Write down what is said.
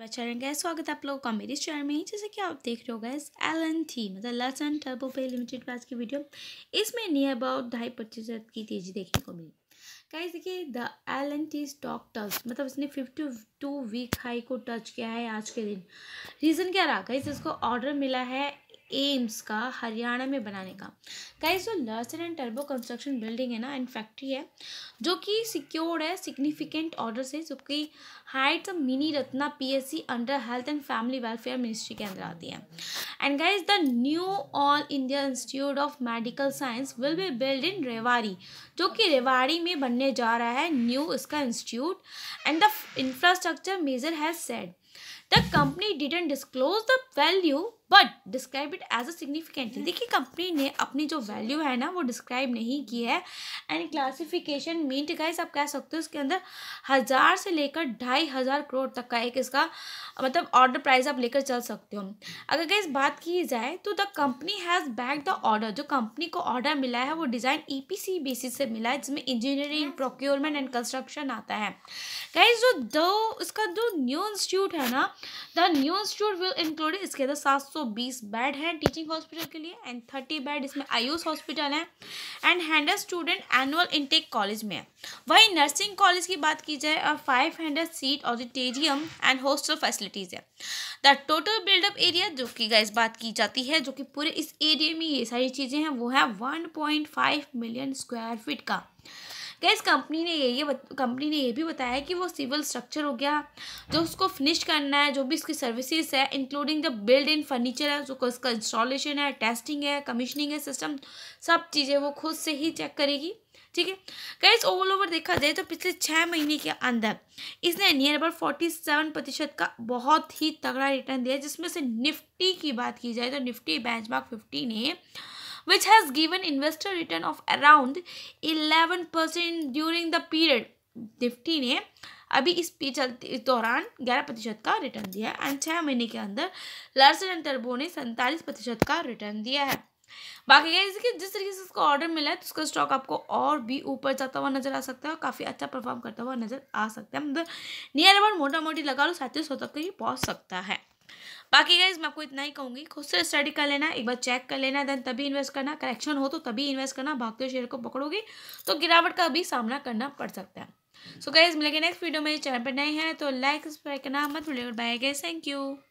Bachchan gas स्वागत है आप लोगों का मेरे चैनल में जैसे कि आप देख रहे हो गैस एन थी मतलब लसन टर्बो पे लिमिटेड क्लास की वीडियो इसमें नियर अबाउट ढाई प्रतिशत की तेजी देखने को मिली कहीं देखिए the L N T stock touch मतलब इसने फिफ्टी टू वीक हाई को टच किया है आज के दिन रीज़न क्या रहा गाइस इसको ऑर्डर मिला है एम्स का हरियाणा में बनाने का कई जो लर्सन एंड टर्बो कंस्ट्रक्शन बिल्डिंग है ना एंड फैक्ट्री है जो कि सिक्योर्ड है सिग्निफिकेंट ऑर्डर से जो कि हाइट mini Ratna PSC under health and family welfare ministry के अंदर आती है and guys the new All India Institute of Medical Science will be build in Rewari जो कि रेवाड़ी में बनने जा रहा है न्यू इसका institute and the infrastructure major has said the company didn't disclose the value but describe it as a significantly देखिए company ने अपनी जो वैल्यू है ना वो डिस्क्राइब नहीं की है एंड क्लासिफिकेशन मीन गाइस आप कह सकते हो उसके अंदर हज़ार से लेकर ढाई हज़ार करोड़ तक का एक इसका मतलब ऑर्डर प्राइस आप लेकर चल सकते हो अगर गाइस बात की जाए तो the company has back the order जो कंपनी को ऑर्डर मिला है वो डिज़ाइन ई बेसिस से मिला है जिसमें इंजीनियरिंग प्रोक्योरमेंट एंड कंस्ट्रक्शन आता है गाइज जो दो इसका जो न्यू इंस्टीट्यूट है ना the new institute will include इसके अंदर सात 120 बेड हैं टीचिंग हॉस्पिटल के लिए एंड 30 बेड इसमें आयुष हॉस्पिटल हैं and hundred student annual intake college में है वहीं नर्सिंग कॉलेज की बात की जाए और hundred seat auditorium and hostel facilities है द टोटल बिल्डअप एरिया जो कि इस बात की जाती है जो कि पूरे इस एरिए में ये सारी चीज़ें हैं वो है वन मिलियन स्क्वायर फिट का गैस कंपनी ने ये कंपनी ने ये भी बताया कि वो सिविल स्ट्रक्चर हो गया जो उसको फिनिश करना है जो भी इसकी सर्विसेज है including the build in furniture है जो उसका इंस्टॉलेशन है टेस्टिंग है कमीशनिंग है सिस्टम सब चीज़ें वो खुद से ही चेक करेगी ठीक है गैस ओवल ओवर देखा जाए तो पिछले छः महीने के अंदर इसने नियर अबाउट फोर्टी सेवन प्रतिशत का बहुत ही तगड़ा रिटर्न दिया जिसमें से निफ्टी की बात की जाए तो निफ्टी बेंचमार्क फिफ्टी ने which has given investor return of around 11% during the period Nifty ने अभी इस चलते इस दौरान 11 प्रतिशत का रिटर्न दिया है एंड छः महीने के अंदर लार्सन एंड टर्बो ने सैंतालीस प्रतिशत का रिटर्न दिया है बाकी जैसे कि जिस तरीके से इसको ऑर्डर मिला है तो उसका स्टॉक आपको और भी ऊपर जाता हुआ नजर आ सकता है और काफ़ी अच्छा परफॉर्म करता हुआ नजर आ सकता है मतलब नियर अबाउट मोटा मोटी लगा लो सैंतीस सौ तक ही पहुँच सकता है बाकी गाइज मैं आपको इतना ही कहूँगी खुद से स्टडी कर लेना एक बार चेक कर लेना देन तभी इन्वेस्ट करना करेक्शन हो तो तभी इन्वेस्ट करना भागते हुए शेयर को पकड़ोगे तो गिरावट का भी सामना करना पड़ सकता है सो गाइज मिलेगा नेक्स्ट वीडियो में चैनल पर नए हैं तो लाइक करना मत बाय गाइज थैंक यू